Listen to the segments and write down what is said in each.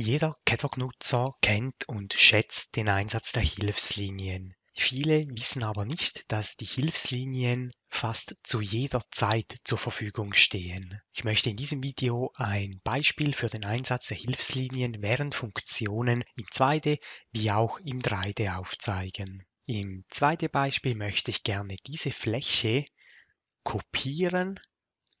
Jeder Caddog-Nutzer kennt und schätzt den Einsatz der Hilfslinien. Viele wissen aber nicht, dass die Hilfslinien fast zu jeder Zeit zur Verfügung stehen. Ich möchte in diesem Video ein Beispiel für den Einsatz der Hilfslinien während Funktionen im 2D wie auch im 3D aufzeigen. Im 2D-Beispiel möchte ich gerne diese Fläche kopieren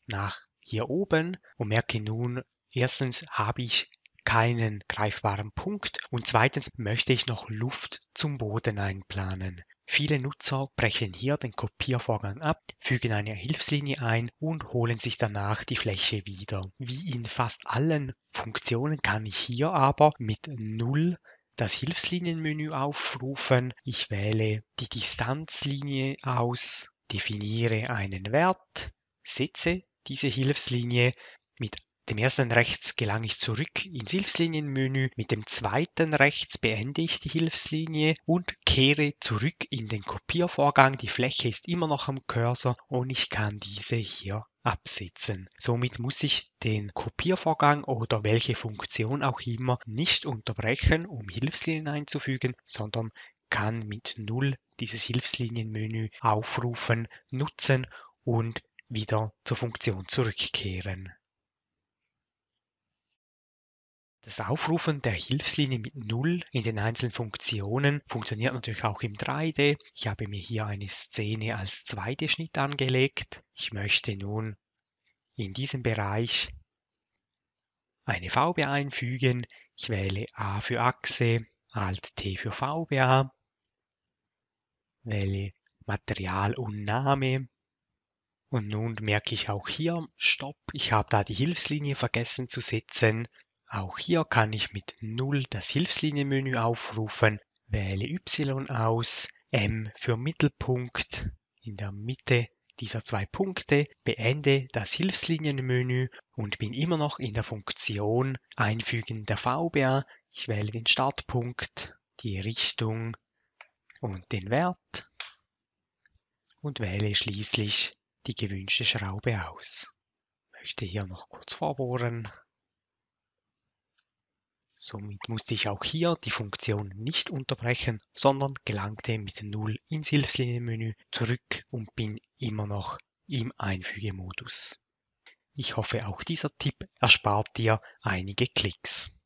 nach hier oben und merke nun, erstens habe ich keinen greifbaren Punkt und zweitens möchte ich noch Luft zum Boden einplanen. Viele Nutzer brechen hier den Kopiervorgang ab, fügen eine Hilfslinie ein und holen sich danach die Fläche wieder. Wie in fast allen Funktionen kann ich hier aber mit 0 das Hilfslinienmenü aufrufen. Ich wähle die Distanzlinie aus, definiere einen Wert, setze diese Hilfslinie mit dem ersten rechts gelange ich zurück ins Hilfslinienmenü, mit dem zweiten rechts beende ich die Hilfslinie und kehre zurück in den Kopiervorgang. Die Fläche ist immer noch am Cursor und ich kann diese hier absetzen. Somit muss ich den Kopiervorgang oder welche Funktion auch immer nicht unterbrechen, um Hilfslinien einzufügen, sondern kann mit 0 dieses Hilfslinienmenü aufrufen, nutzen und wieder zur Funktion zurückkehren. Das Aufrufen der Hilfslinie mit 0 in den einzelnen Funktionen funktioniert natürlich auch im 3D. Ich habe mir hier eine Szene als 2D-Schnitt angelegt. Ich möchte nun in diesem Bereich eine VBA einfügen. Ich wähle A für Achse, Alt T für VBA, wähle Material und Name. Und nun merke ich auch hier, stopp, ich habe da die Hilfslinie vergessen zu setzen. Auch hier kann ich mit 0 das Hilfslinienmenü aufrufen, wähle Y aus, M für Mittelpunkt, in der Mitte dieser zwei Punkte, beende das Hilfslinienmenü und bin immer noch in der Funktion Einfügen der VBA. Ich wähle den Startpunkt, die Richtung und den Wert und wähle schließlich die gewünschte Schraube aus. Ich möchte hier noch kurz vorbohren. Somit musste ich auch hier die Funktion nicht unterbrechen, sondern gelangte mit 0 ins Hilfslinienmenü zurück und bin immer noch im Einfügemodus. Ich hoffe, auch dieser Tipp erspart dir einige Klicks.